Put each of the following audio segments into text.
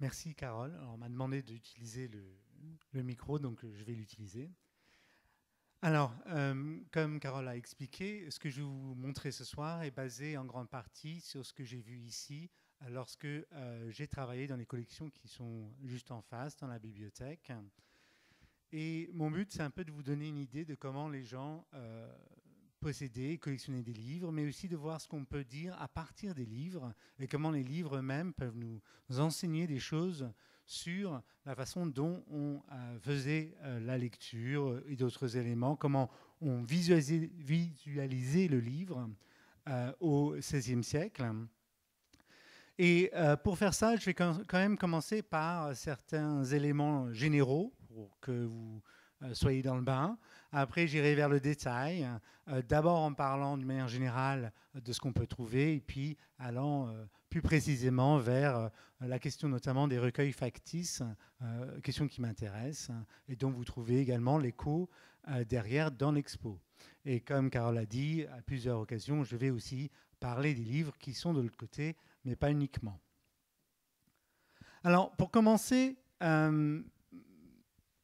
Merci Carole. on m'a demandé d'utiliser le, le, micro, donc euh, je vais l'utiliser. Alors, euh, comme Carole a expliqué, ce que je vais vous montrer ce soir est basé en grande partie sur ce que j'ai vu ici lorsque euh, j'ai travaillé dans les collections qui sont juste en face, dans la bibliothèque. Et mon but, c'est un peu de vous donner une idée de comment les gens posséder, collectionner des livres, mais aussi de voir ce qu'on peut dire à partir des livres et comment les livres eux-mêmes peuvent nous enseigner des choses sur la façon dont on euh, faisait euh, la lecture et d'autres éléments, comment on visualisait, le livre euh, au XVIe siècle. Et pour faire ça, je vais quand même commencer par certains éléments généraux pour que vous euh, soyez dans le bain. Après, j'irai vers le détail, euh, d'abord en parlant d'une manière générale euh, de ce qu'on peut trouver, et puis allant plus précisément vers la question notamment des recueils factices, question qui m'intéresse, et dont vous trouvez également l'écho derrière dans l'expo. Et comme Carole a dit, à plusieurs occasions, je vais aussi parler des livres qui sont de l'autre côté, mais pas uniquement. Alors, pour commencer,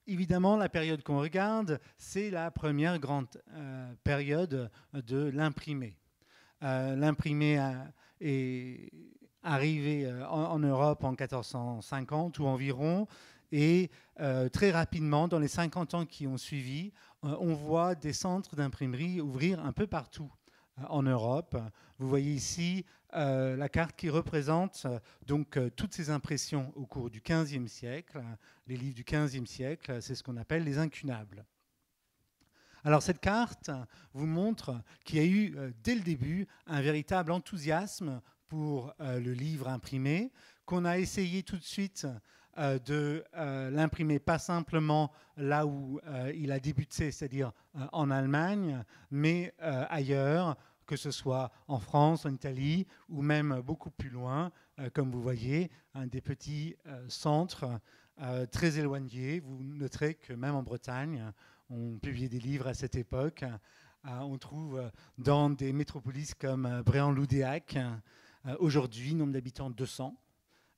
Évidemment, la période qu'on regarde, c'est la première grande euh, période de l'imprimé. Euh, l'imprimé est arrivé euh, en, Europe en 1450 ou environ, et très rapidement, dans les 50 ans qui ont suivi, on voit des centres d'imprimerie ouvrir un peu partout en Europe. Vous voyez ici euh, la carte qui représente euh, donc euh, toutes ces impressions au cours du XVe siècle. Hein, les livres du XVe siècle, c'est ce qu'on appelle les incunables. Alors cette carte vous montre qu'il y a eu dès le début un véritable enthousiasme pour le livre imprimé, qu'on a essayé tout de suite euh, de euh, l'imprimer pas simplement là où euh, il a débuté, c'est-à-dire en Allemagne, mais ailleurs, que ce soit en France, en Italie ou même beaucoup plus loin, comme vous voyez, un des petits centres très éloignés. Vous noterez que même en Bretagne, on publiait des livres à cette époque. on trouve dans des métropolises comme Bréant-Loudéac, aujourd'hui, nombre d'habitants 200,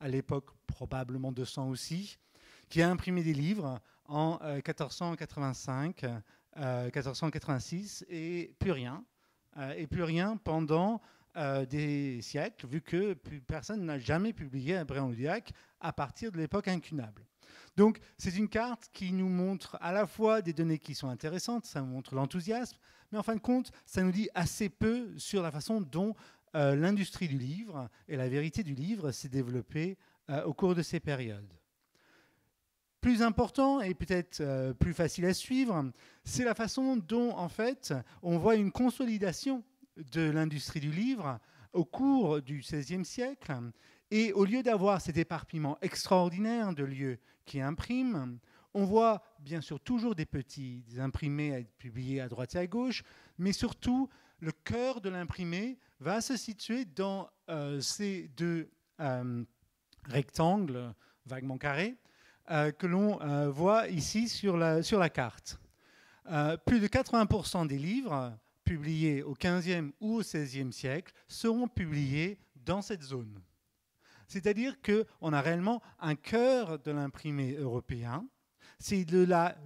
à l'époque probablement 200 aussi, qui a imprimé des livres en 1485, euh, 1486 euh, et plus rien. Euh, et plus rien pendant des siècles, vu que personne n'a jamais publié un Bréandouillac à partir de l'époque incunable. Donc c'est une carte qui nous montre à la fois des données qui sont intéressantes, ça montre l'enthousiasme, mais en fin de compte, ça nous dit assez peu sur la façon dont euh, l'industrie du livre et la vérité du livre s'est développée euh, au cours de ces périodes. Plus important et peut-être euh, plus facile à suivre, c'est la façon dont en fait on voit une consolidation de l'industrie du livre au cours du XVIe siècle. Et au lieu d'avoir cet éparpillement extraordinaire de lieux qui impriment, on voit bien sûr toujours des petits imprimés à être publiés à droite et à gauche, mais surtout le cœur de l'imprimé va se situer dans euh, ces deux euh, rectangles vaguement carrés euh, que l'on voit ici sur la, sur la carte. plus de 80% des livres publiés au 15e ou au 16e siècle seront publiés dans cette zone. C'est-à-dire qu'on a réellement un cœur de l'imprimé européen. C'est de là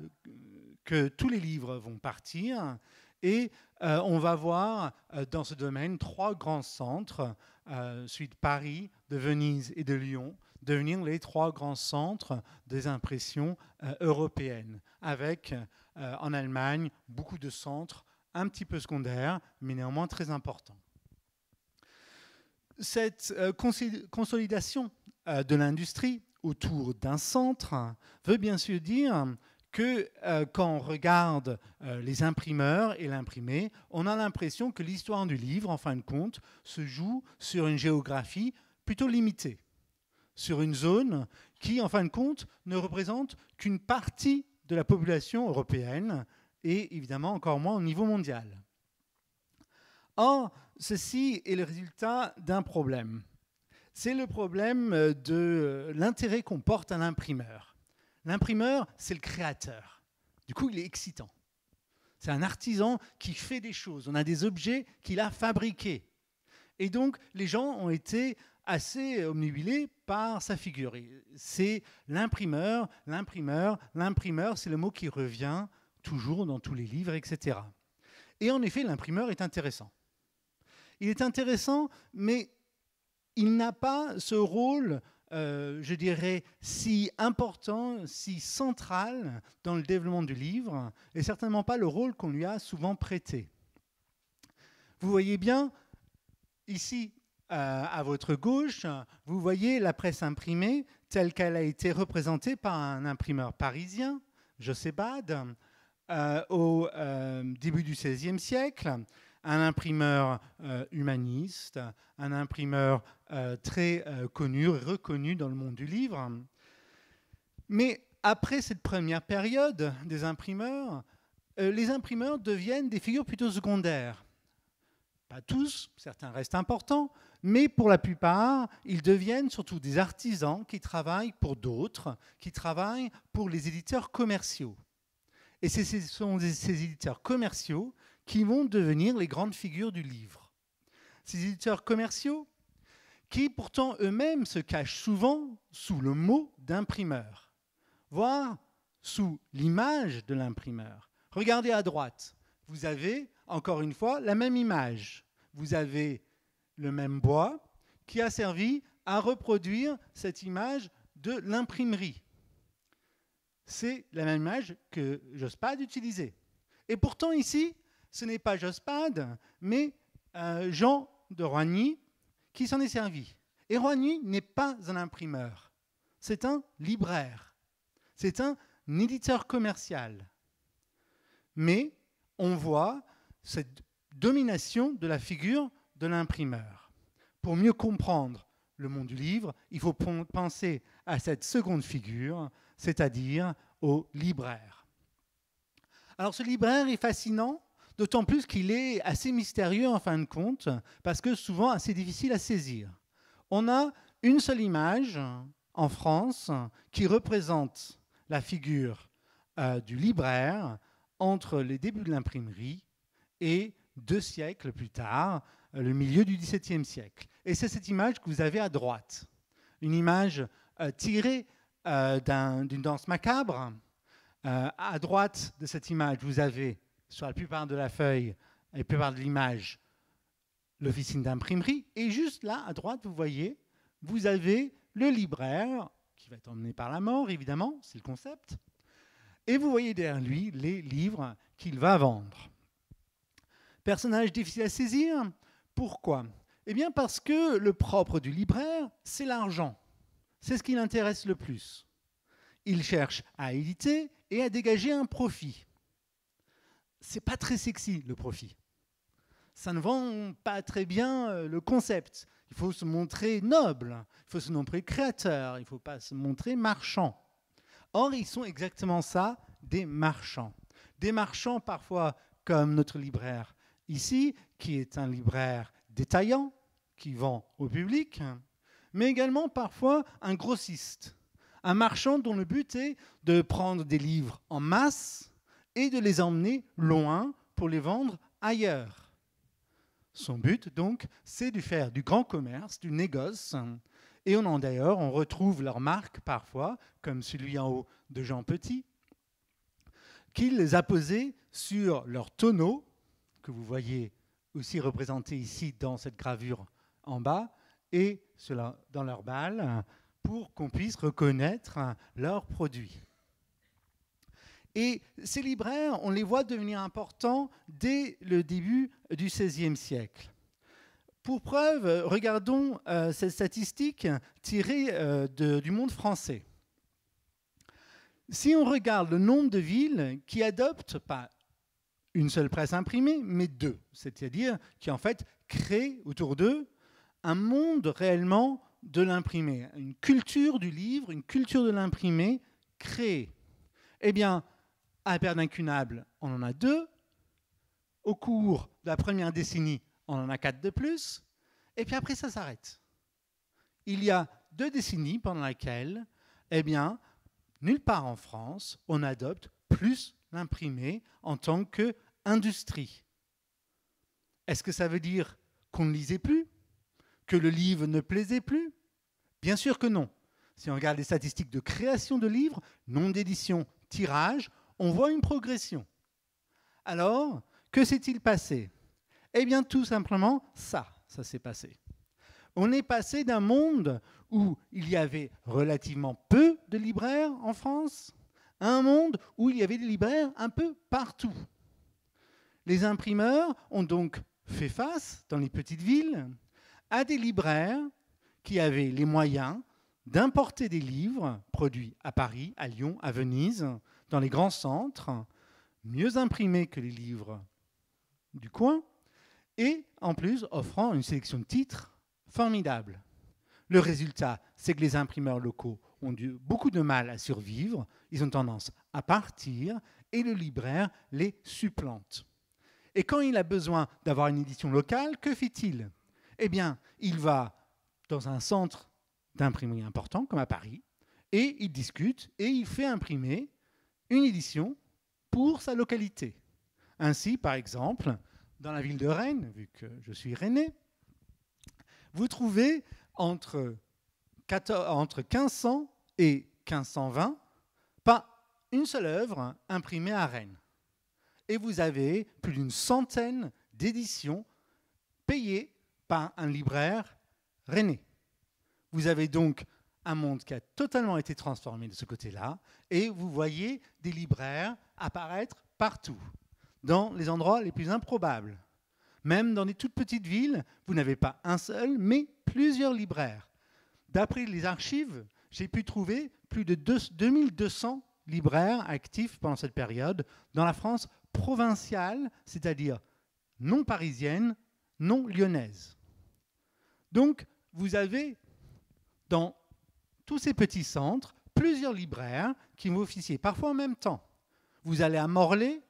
que tous les livres vont partir. Et euh, on va voir euh, dans ce domaine trois grands centres, celui euh, de Paris, de Venise et de Lyon, devenir les trois grands centres des impressions européennes, avec en Allemagne beaucoup de centres un petit peu secondaires, mais néanmoins très importants. Cette consolidation de l'industrie autour d'un centre veut bien sûr dire que euh, quand on regarde euh, les imprimeurs et l'imprimé, on a l'impression que l'histoire du livre, en fin de compte, se joue sur une géographie plutôt limitée, sur une zone qui, en fin de compte, ne représente qu'une partie de la population européenne et évidemment encore moins au niveau mondial. Or, ceci est le résultat d'un problème. C'est le problème euh, de l'intérêt qu'on porte à l'imprimeur. L'imprimeur, c'est le créateur. Du coup, il est excitant. C'est un artisan qui fait des choses. On a des objets qu'il a fabriqués. Et donc, les gens ont été assez euh, omnibilés par sa figure. C'est l'imprimeur, l'imprimeur, l'imprimeur, c'est le mot qui revient toujours dans tous les livres, etc. Et en effet, l'imprimeur est intéressant. Il est intéressant, mais il n'a pas ce rôle euh, je dirais, si important, si central dans le développement du livre, et certainement pas le rôle qu'on lui a souvent prêté. Vous voyez bien, ici, euh, à votre gauche, vous voyez la presse imprimée telle qu'elle a été représentée par un imprimeur parisien, José Bade, euh, au début du XVIe siècle un imprimeur euh, humaniste, un imprimeur euh, très euh, connu et reconnu dans le monde du livre. Mais après cette première période des imprimeurs, les imprimeurs deviennent des figures plutôt secondaires. Pas tous, certains restent importants, mais pour la plupart, ils deviennent surtout des artisans qui travaillent pour d'autres, qui travaillent pour les éditeurs commerciaux. Et ce sont ces éditeurs commerciaux qui vont devenir les grandes figures du livre. Ces éditeurs commerciaux, qui pourtant eux-mêmes se cachent souvent sous le mot d'imprimeur, voire sous l'image de l'imprimeur. Regardez à droite, vous avez encore une fois la même image. Vous avez le même bois qui a servi à reproduire cette image de l'imprimerie. C'est la même image que pas utiliser. Et pourtant ici, ce n'est pas Jospad, mais euh, Jean de Roigny qui s'en est servi. Et Roigny n'est pas un imprimeur, c'est un libraire, c'est un éditeur commercial. Mais on voit cette domination de la figure de l'imprimeur. Pour mieux comprendre le monde du livre, il faut penser à cette seconde figure, c'est-à-dire au libraire. Alors ce libraire est fascinant D'autant plus qu'il est assez mystérieux en fin de compte, parce que souvent assez difficile à saisir. On a une seule image en France qui représente la figure euh, du libraire entre les débuts de l'imprimerie et deux siècles plus tard, euh, le milieu du XVIIe siècle. Et c'est cette image que vous avez à droite, une image euh, tirée d'une danse macabre. à droite de cette image, vous avez sur la plupart de la feuille et la plupart de l'image l'officine d'imprimerie. Et juste là, à droite, vous voyez, vous avez le libraire, qui va être emmené par la mort, évidemment, c'est le concept. Et vous voyez derrière lui les livres qu'il va vendre. Personnage difficile à saisir. Pourquoi Eh bien parce que le propre du libraire, c'est l'argent. C'est ce qui l'intéresse le plus. Il cherche à éditer et à dégager un profit c'est pas très sexy le profit. Ça ne vend pas très bien euh, le concept. Il faut se montrer noble, il faut se montrer créateur, il ne faut pas se montrer marchand. Or, ils sont exactement ça, des marchands. Des marchands parfois comme notre libraire ici, qui est un libraire détaillant, qui vend au public, mais également parfois un grossiste, un marchand dont le but est de prendre des livres en masse et de les emmener loin pour les vendre ailleurs. Son but, donc, c'est de faire du grand commerce, du négoce. Et on en d'ailleurs, on retrouve leurs marques parfois, comme celui en haut de Jean Petit, qu'il a posées sur leurs tonneaux, que vous voyez aussi représentés ici dans cette gravure en bas, et dans leurs balles, pour qu'on puisse reconnaître leurs produits. Et ces libraires, on les voit devenir importants dès le début du XVIe siècle. Pour preuve, regardons euh, cette statistique tirée euh, du monde français. Si on regarde le nombre de villes qui adoptent pas une seule presse imprimée, mais deux, c'est-à-dire qui en fait créent autour d'eux un monde réellement de l'imprimé, une culture du livre, une culture de l'imprimé créée. Eh bien, à d'incunables, on en a deux. Au cours de la première décennie, on en a quatre de plus. Et puis après, ça s'arrête. Il y a deux décennies pendant lesquelles, eh bien, nulle part en France, on adopte plus l'imprimé en tant qu'industrie. Est-ce que ça veut dire qu'on ne lisait plus Que le livre ne plaisait plus Bien sûr que non. Si on regarde les statistiques de création de livres, nom d'édition, tirage, on voit une progression. Alors, que s'est-il passé Eh bien, tout simplement, ça, ça s'est passé. On est passé d'un monde où il y avait relativement peu de libraires en France à un monde où il y avait des libraires un peu partout. Les imprimeurs ont donc fait face, dans les petites villes, à des libraires qui avaient les moyens d'importer des livres produits à Paris, à Lyon, à Venise, dans les grands centres, mieux imprimés que les livres du coin, et en plus offrant une sélection de titres formidable. Le résultat, c'est que les imprimeurs locaux ont eu beaucoup de mal à survivre, ils ont tendance à partir, et le libraire les supplante. Et quand il a besoin d'avoir une édition locale, que fait-il Eh bien, il va dans un centre d'imprimerie important, comme à Paris, et il discute, et il fait imprimer une édition pour sa localité. Ainsi, par exemple, dans la ville de Rennes, vu que je suis rennais, vous trouvez entre, 1500 et 1520 pas une seule œuvre imprimée à Rennes. Et vous avez plus d'une centaine d'éditions payées par un libraire rennais. Vous avez donc un monde qui a totalement été transformé de ce côté-là, et vous voyez des libraires apparaître partout, dans les endroits les plus improbables. Même dans des toutes petites villes, vous n'avez pas un seul, mais plusieurs libraires. D'après les archives, j'ai pu trouver plus de 2200 libraires actifs pendant cette période dans la France provinciale, c'est-à-dire non parisienne, non lyonnaise. Donc, vous avez dans tous ces petits centres, plusieurs libraires qui vous parfois en même temps. Vous allez à Morlaix,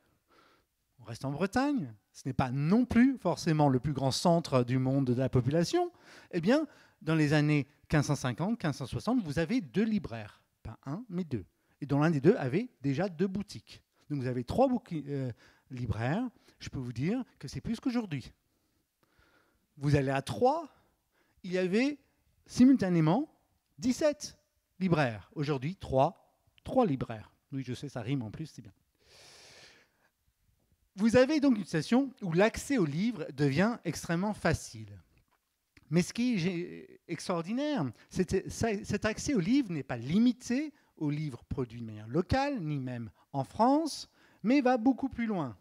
on reste en Bretagne, ce n'est pas non plus forcément le plus grand centre du monde de la population. Eh bien, dans les années 1550, 1560, vous avez deux libraires, pas un, mais deux, et dont l'un des deux avait déjà deux boutiques. Donc vous avez trois euh, libraires, je peux vous dire que c'est plus qu'aujourd'hui. Vous allez à Troyes, il y avait simultanément 17 libraires. Aujourd'hui, 3, 3 libraires. Oui, je sais, ça rime en plus, c'est bien. Vous avez donc une situation où l'accès aux livres devient extrêmement facile. Mais ce qui est extraordinaire, c'est cet accès aux livres n'est pas limité aux livres produits de manière locale, ni même en France, mais va beaucoup plus loin.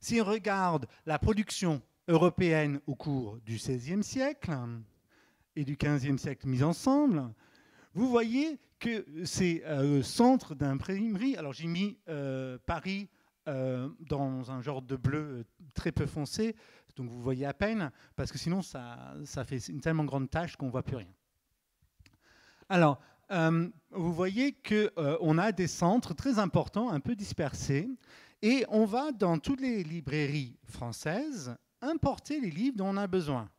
Si on regarde la production européenne au cours du XVIe siècle, et du XVe siècle mis ensemble, vous voyez que ces euh, centre centres d'imprimerie, alors j'ai mis euh, Paris euh, dans un genre de bleu très peu foncé, donc vous voyez à peine, parce que sinon ça, ça fait une tellement grande tâche qu'on ne voit plus rien. Alors, vous voyez qu'on a des centres très importants, un peu dispersés, et on va dans toutes les librairies françaises importer les livres dont on a besoin.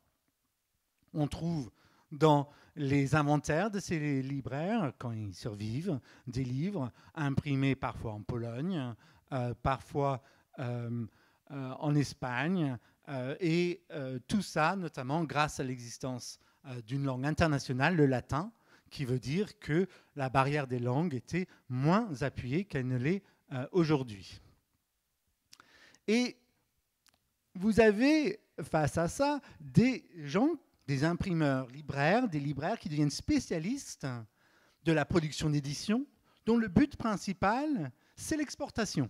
On trouve dans les inventaires de ces libraires, quand ils survivent, des livres imprimés parfois en Pologne, euh, parfois euh, euh, en Espagne, et tout ça notamment grâce à l'existence d'une langue internationale, le latin, qui veut dire que la barrière des langues était moins appuyée qu'elle ne l'est aujourd'hui. Et vous avez face à ça des gens des imprimeurs libraires, des libraires qui deviennent spécialistes de la production d'édition, dont le but principal, c'est l'exportation.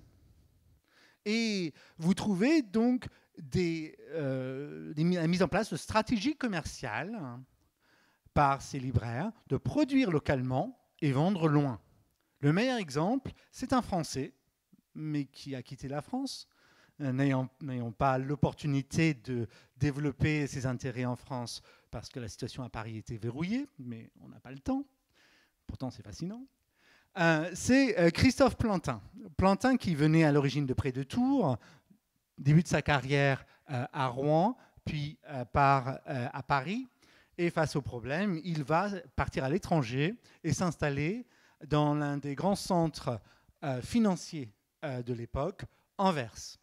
Et vous trouvez donc des, euh, la mise en place de stratégies commerciales hein, par ces libraires de produire localement et vendre loin. Le meilleur exemple, c'est un Français, mais qui a quitté la France, euh, n'ayant pas l'opportunité de développer ses intérêts en France parce que la situation à Paris était verrouillée, mais on n'a pas le temps. Pourtant, c'est fascinant. Euh, c'est euh, Christophe Plantin. Plantin qui venait à l'origine de près de Tours, début de sa carrière à Rouen, puis part à Paris. Et face au problème, il va partir à l'étranger et s'installer dans l'un des grands centres financiers de l'époque, Anvers.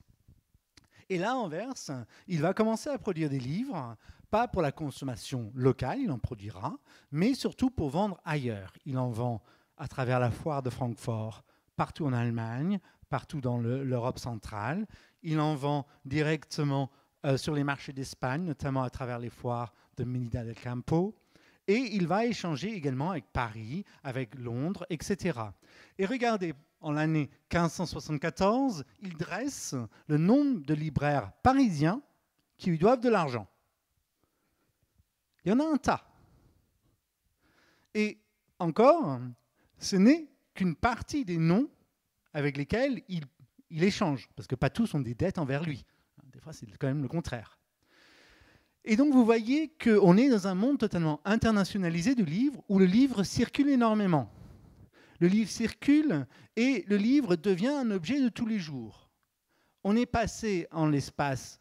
Et là, en verse, il va commencer à produire des livres, pas pour la consommation locale, il en produira, mais surtout pour vendre ailleurs. Il en vend à travers la foire de Francfort, partout en Allemagne, partout dans l'Europe centrale. Il en vend directement euh, sur les marchés d'Espagne, notamment à travers les foires de Menida del Campo. Et il va échanger également avec Paris, avec Londres, etc. Et regardez, en l'année 1574, il dresse le nombre de libraires parisiens qui lui doivent de l'argent. Il y en a un tas. Et encore, ce n'est qu'une partie des noms avec lesquels il, échange, parce que pas tous ont des dettes envers lui. Des fois, c'est quand même le contraire. Et donc, vous voyez qu'on est dans un monde totalement internationalisé du livre, où le livre circule énormément. Le livre circule et le livre devient un objet de tous les jours. On est passé en l'espace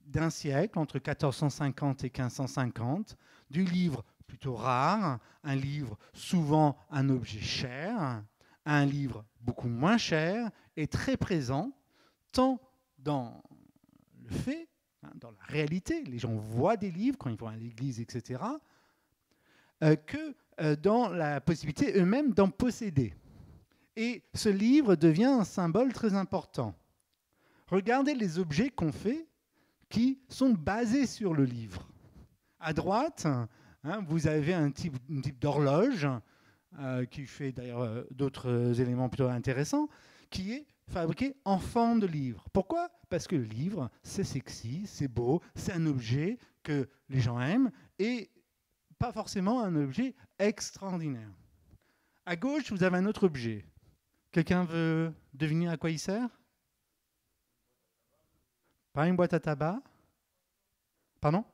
d'un siècle, entre 1450 et 1550, du livre plutôt rare, un livre souvent un objet cher, à un livre beaucoup moins cher et très présent, tant dans le fait, hein, dans la réalité, les gens voient des livres quand ils vont à l'église, etc., euh, que euh, dans la possibilité eux-mêmes d'en posséder. Et ce livre devient un symbole très important. Regardez les objets qu'on fait qui sont basés sur le livre. À droite, hein, vous avez un type, type d'horloge euh, qui fait d'ailleurs euh, d'autres éléments plutôt intéressants, qui est fabriqué en forme de livre. Pourquoi Parce que le livre, c'est sexy, c'est beau, c'est un objet que les gens aiment et forcément un objet extraordinaire. À gauche, vous avez un autre objet. Quelqu'un veut deviner à quoi il sert Pas une boîte à tabac Pardon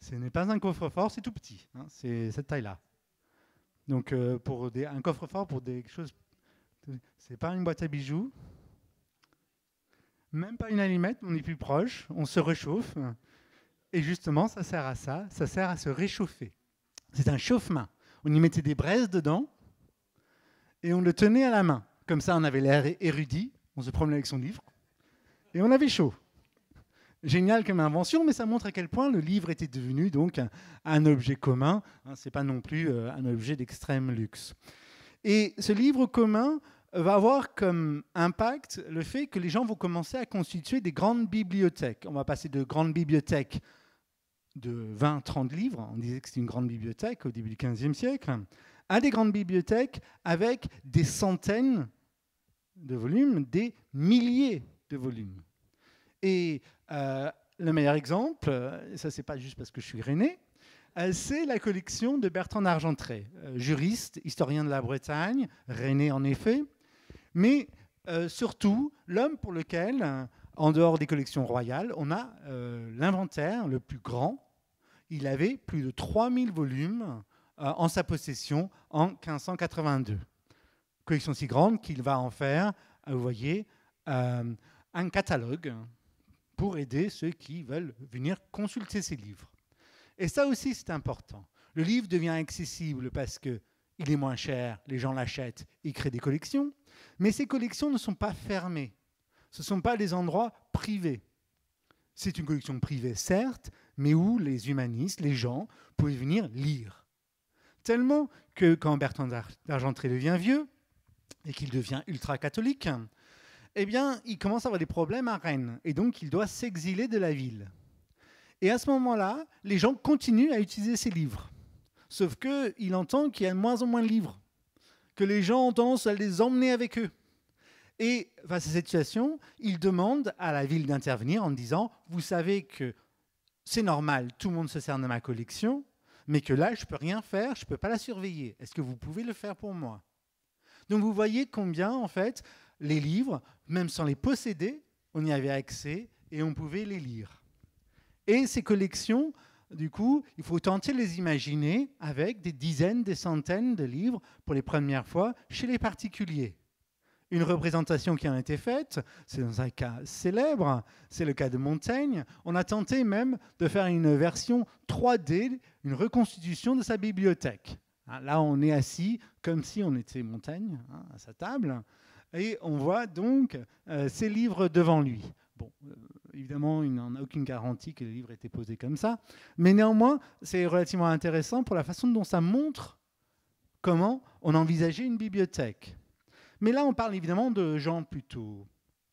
Ce n'est pas un coffre-fort, c'est tout petit. Hein, c'est cette taille-là. Donc euh, pour des, un coffre-fort pour des choses, c'est pas une boîte à bijoux, même pas une allumette, on est plus proche, on se réchauffe. Et justement, ça sert à ça, ça sert à se réchauffer. C'est un chauffe-main. On y mettait des braises dedans et on le tenait à la main. Comme ça, on avait l'air érudit, on se promenait avec son livre et on avait chaud. Génial comme invention, mais ça montre à quel point le livre était devenu donc un, objet commun. Hein. Ce n'est pas non plus euh, un objet d'extrême luxe. Et ce livre commun va avoir comme impact le fait que les gens vont commencer à constituer des grandes bibliothèques. On va passer de grandes bibliothèques de 20-30 livres, on disait que c'était une grande bibliothèque au début du XVe siècle, à des grandes bibliothèques avec des centaines de volumes, des milliers de volumes. Et euh, le meilleur exemple, ça c'est pas juste parce que je suis rené, euh, c'est la collection de Bertrand d'Argentré, euh, juriste, historien de la Bretagne, rené en effet, mais surtout l'homme pour lequel en dehors des collections royales, on a euh, l'inventaire le plus grand. Il avait plus de 3000 volumes euh, en sa possession en 1582. Collection si grande qu'il va en faire, euh, vous voyez, un catalogue pour aider ceux qui veulent venir consulter ses livres. Et ça aussi, c'est important. Le livre devient accessible parce qu'il est moins cher, les gens l'achètent, ils créent des collections, mais ces collections ne sont pas fermées ce ne sont pas des endroits privés. C'est une collection privée, certes, mais où les humanistes, les gens, pouvaient venir lire. Tellement que quand Bertrand d'Argentré devient vieux et qu'il devient ultra-catholique, eh bien, il commence à avoir des problèmes à Rennes et donc il doit s'exiler de la ville. Et à ce moment-là, les gens continuent à utiliser ses livres. Sauf qu'il entend qu'il y a de moins en moins de livres, que les gens ont tendance à les emmener avec eux. Et face à cette situation, il demande à la ville d'intervenir en disant, vous savez que c'est normal, tout le monde se sert de ma collection, mais que là, je ne peux rien faire, je ne peux pas la surveiller. Est-ce que vous pouvez le faire pour moi Donc vous voyez combien, en fait, les livres, même sans les posséder, on y avait accès et on pouvait les lire. Et ces collections, du coup, il faut tenter de les imaginer avec des dizaines, des centaines de livres pour les premières fois chez les particuliers une représentation qui en a été faite, c'est dans un cas célèbre, c'est le cas de Montaigne. On a tenté même de faire une version 3D, une reconstitution de sa bibliothèque. Hein, là, on est assis comme si on était Montaigne, hein, à sa table, et on voit donc euh, ses livres devant lui. Bon, euh, évidemment, il n'en a aucune garantie que les livres étaient posés comme ça, mais néanmoins, c'est relativement intéressant pour la façon dont ça montre comment on envisageait une bibliothèque. Mais là, on parle évidemment de gens plutôt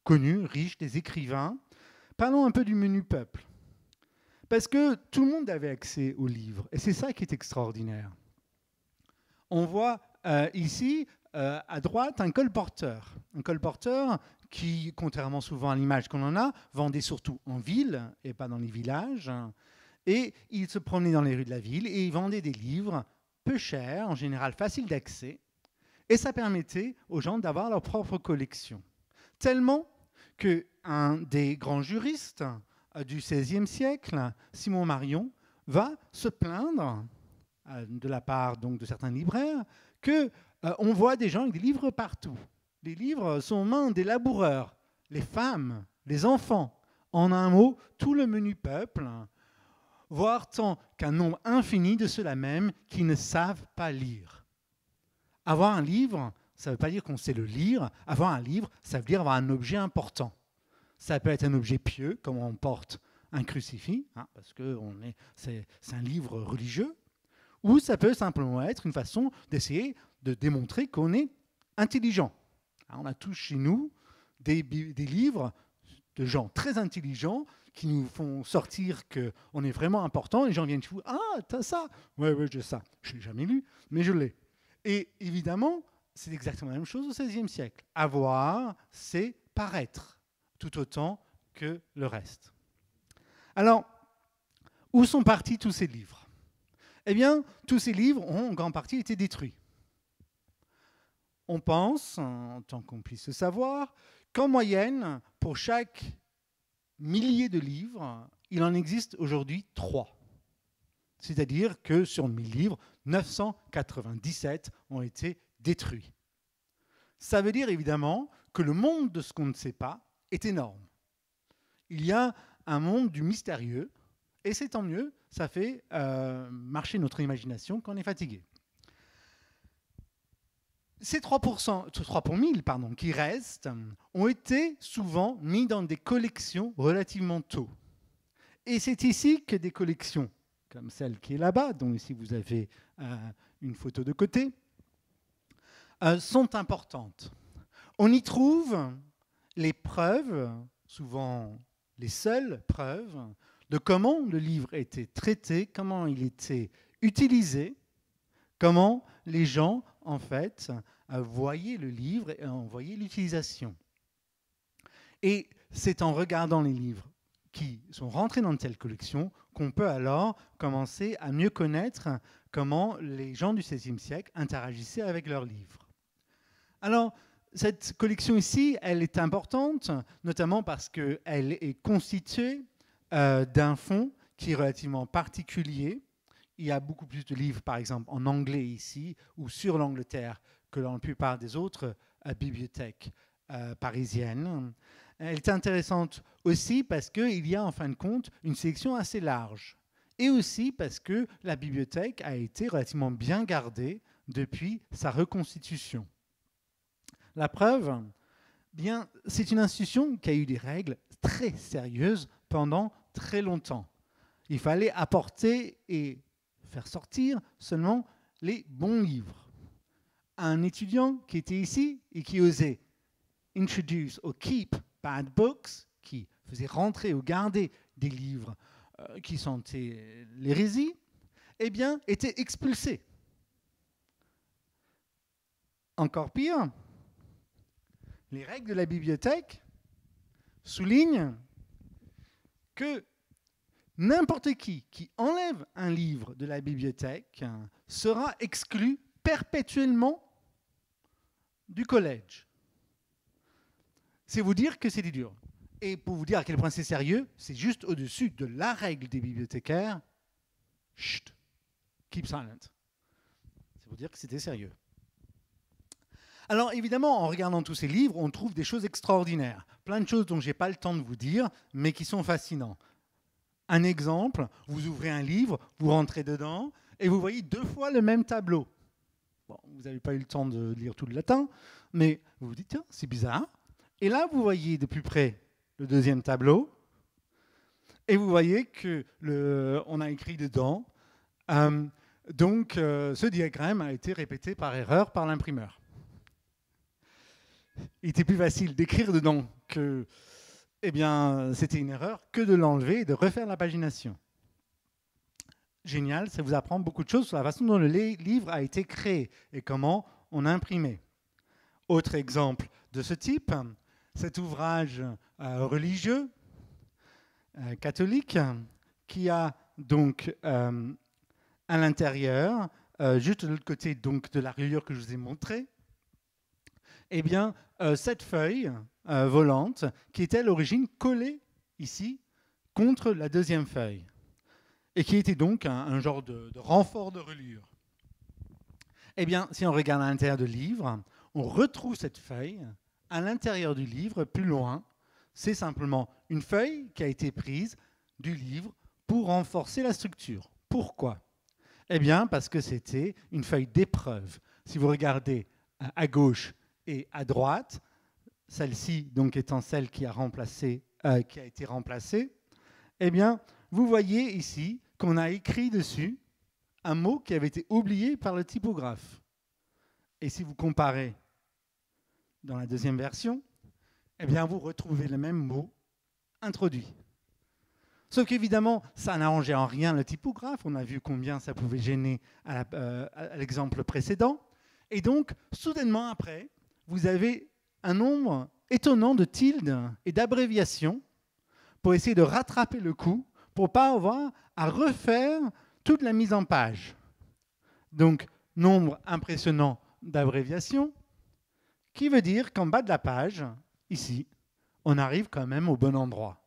connus, riches, des écrivains. Parlons un peu du menu peuple. Parce que tout le monde avait accès aux livres. Et c'est ça qui est extraordinaire. On voit euh, ici, euh, à droite, un colporteur. Un colporteur qui, contrairement souvent à l'image qu'on en a, vendait surtout en ville et pas dans les villages. Et il se promenait dans les rues de la ville et il vendait des livres peu chers, en général faciles d'accès, et ça permettait aux gens d'avoir leur propre collection. Tellement qu'un des grands juristes euh, du XVIe siècle, Simon Marion, va se plaindre euh, de la part donc, de certains libraires que euh, on voit des gens avec des livres partout. Les livres sont aux mains des laboureurs, les femmes, les enfants. En un mot, tout le menu peuple, voire tant qu'un nombre infini de ceux-là même qui ne savent pas lire. Avoir un livre, ça ne veut pas dire qu'on sait le lire. Avoir un livre, ça veut dire avoir un objet important. Ça peut être un objet pieux, comme on porte un crucifix, hein, parce que c'est un livre religieux, ou ça peut simplement être une façon d'essayer de démontrer qu'on est intelligent. Hein, on a tous chez nous des, livres de gens très intelligents qui nous font sortir qu'on est vraiment important. les gens viennent chez vous, ah, t'as ça Oui, oui, j'ai ça. Je ne l'ai jamais lu, mais je l'ai. Et évidemment, c'est exactement la même chose au XVIe siècle. Avoir, c'est paraître, tout autant que le reste. Alors, où sont partis tous ces livres Eh bien, tous ces livres ont en grande partie été détruits. On pense, en tant qu'on puisse le savoir, qu'en moyenne, pour chaque millier de livres, il en existe aujourd'hui trois c'est-à-dire que sur 1000 livres, 997 ont été détruits. Ça veut dire évidemment que le monde de ce qu'on ne sait pas est énorme. Il y a un monde du mystérieux, et c'est tant mieux, ça fait euh, marcher notre imagination quand on est fatigué. Ces 3%, 3 pour 1000 pardon, qui restent ont été souvent mis dans des collections relativement tôt. Et c'est ici que des collections comme celle qui est là-bas, dont ici vous avez euh, une photo de côté, euh, sont importantes. On y trouve les preuves, souvent les seules preuves, de comment le livre était traité, comment il était utilisé, comment les gens, en fait, euh, voyaient le livre et en voyaient l'utilisation. Et c'est en regardant les livres qui sont rentrés dans de telles collections qu'on peut alors commencer à mieux connaître comment les gens du XVIe siècle interagissaient avec leurs livres. Alors, cette collection ici, elle est importante, notamment parce qu'elle est constituée euh, d'un fonds qui est relativement particulier. Il y a beaucoup plus de livres, par exemple, en anglais ici, ou sur l'Angleterre, que dans la plupart des autres euh, bibliothèques euh, parisiennes. Elle est intéressante aussi parce qu'il y a en fin de compte une sélection assez large et aussi parce que la bibliothèque a été relativement bien gardée depuis sa reconstitution. La preuve, bien, c'est une institution qui a eu des règles très sérieuses pendant très longtemps. Il fallait apporter et faire sortir seulement les bons livres. Un étudiant qui était ici et qui osait introduire ou keep Bad Books, qui faisait rentrer ou garder des livres euh, qui sentaient l'hérésie, eh bien, était expulsé. Encore pire, les règles de la bibliothèque soulignent que n'importe qui qui enlève un livre de la bibliothèque hein, sera exclu perpétuellement du collège. C'est vous dire que c'était dur. Et pour vous dire à quel point c'est sérieux, c'est juste au-dessus de la règle des bibliothécaires. Chut, keep silent. C'est vous dire que c'était sérieux. Alors évidemment, en regardant tous ces livres, on trouve des choses extraordinaires, plein de choses dont je n'ai pas le temps de vous dire, mais qui sont fascinantes. Un exemple, vous ouvrez un livre, vous rentrez dedans, et vous voyez deux fois le même tableau. Bon, vous n'avez pas eu le temps de lire tout le latin, mais vous vous dites, tiens, c'est bizarre, et là, vous voyez de plus près le deuxième tableau. Et vous voyez que le, on a écrit dedans. Euh, donc, euh, ce diagramme a été répété par erreur par l'imprimeur. Il était plus facile d'écrire dedans que, eh bien, c'était une erreur, que de l'enlever et de refaire la pagination. Génial, ça vous apprend beaucoup de choses sur la façon dont le livre a été créé et comment on a imprimé. Autre exemple de ce type, cet ouvrage euh, religieux euh, catholique qui a donc euh, à l'intérieur, juste de l'autre côté donc de la reliure que je vous ai montrée, eh bien, cette feuille volante qui était à l'origine collée ici contre la deuxième feuille et qui était donc un, genre de, de, renfort de reliure. Eh bien, si on regarde à l'intérieur du livre, on retrouve cette feuille à l'intérieur du livre, plus loin, c'est simplement une feuille qui a été prise du livre pour renforcer la structure. Pourquoi Eh bien, parce que c'était une feuille d'épreuve. Si vous regardez à gauche et à droite, celle-ci donc étant celle qui a, euh, qui a été remplacée, eh bien, vous voyez ici qu'on a écrit dessus un mot qui avait été oublié par le typographe. Et si vous comparez dans la deuxième version, eh bien, vous retrouvez le même mot introduit. Sauf qu'évidemment, ça n'arrangeait en rien le typographe. On a vu combien ça pouvait gêner euh, à l'exemple précédent. Et donc, soudainement après, vous avez un nombre étonnant de tildes et d'abréviations pour essayer de rattraper le coup, pour ne pas avoir à refaire toute la mise en page. Donc, nombre impressionnant d'abréviations, qui veut dire qu'en bas de la page, ici, on arrive quand même au bon endroit.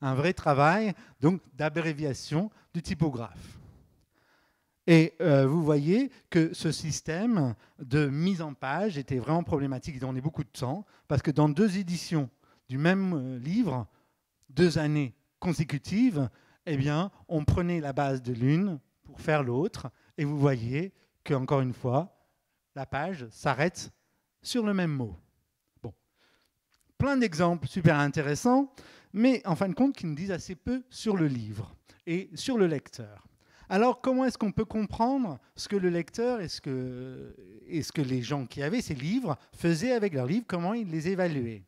Un vrai travail donc d'abréviation du typographe. Et euh, vous voyez que ce système de mise en page était vraiment problématique. Il donnait beaucoup de temps parce que dans deux éditions du même euh, livre, deux années consécutives, eh bien, on prenait la base de l'une pour faire l'autre. Et vous voyez que encore une fois, la page s'arrête sur le même mot. Bon, plein d'exemples super intéressants, mais en fin de compte qui nous disent assez peu sur le livre et sur le lecteur. Alors comment est-ce qu'on peut comprendre ce que le lecteur et ce que, les gens qui avaient ces livres faisaient avec leurs livres, comment ils les évaluaient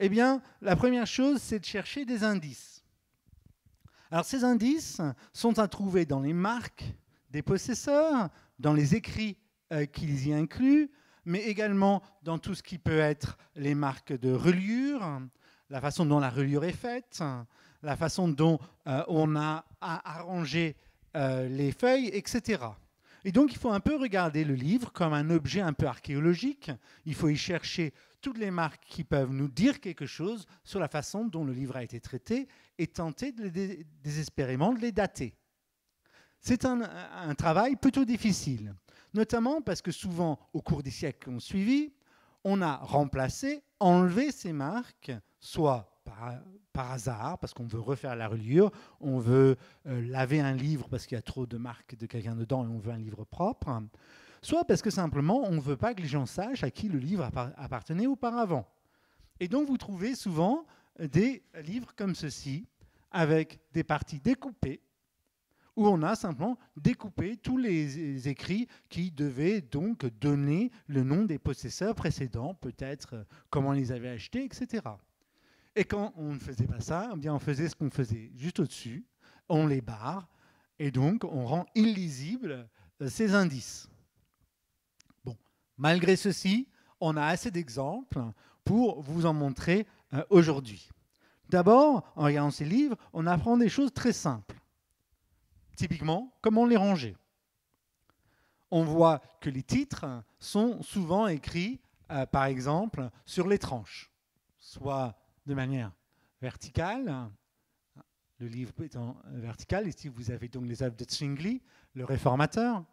Eh bien, la première chose, c'est de chercher des indices. Alors ces indices sont à trouver dans les marques des possesseurs, dans les écrits euh, qu'ils y incluent, mais également dans tout ce qui peut être les marques de reliure, la façon dont la reliure est faite, la façon dont euh, on a, arrangé euh, les feuilles, etc. Et donc il faut un peu regarder le livre comme un objet un peu archéologique. Il faut y chercher toutes les marques qui peuvent nous dire quelque chose sur la façon dont le livre a été traité et tenter désespérément de les dater. C'est un travail plutôt difficile notamment parce que souvent, au cours des siècles qui ont suivi, on a remplacé, enlevé ces marques, soit par, hasard, parce qu'on veut refaire la reliure, on veut euh, laver un livre parce qu'il y a trop de marques de quelqu'un dedans et on veut un livre propre, soit parce que simplement on ne veut pas que les gens sachent à qui le livre appartenait auparavant. Et donc vous trouvez souvent euh, des livres comme ceci, avec des parties découpées, où on a simplement découpé tous les écrits qui devaient donc donner le nom des possesseurs précédents, peut-être euh, comment ils avaient achetés, etc. Et quand on ne faisait pas ça, eh bien on faisait ce qu'on faisait juste au-dessus, on les barre, et donc on rend illisibles euh, ces indices. Bon, malgré ceci, on a assez d'exemples pour vous en montrer euh, aujourd'hui. D'abord, en regardant ces livres, on apprend des choses très simples typiquement, comment les ranger On voit que les titres sont souvent écrits, euh, par exemple, sur les tranches, soit de manière verticale, le livre étant vertical, ici vous avez donc les œuvres de le réformateur,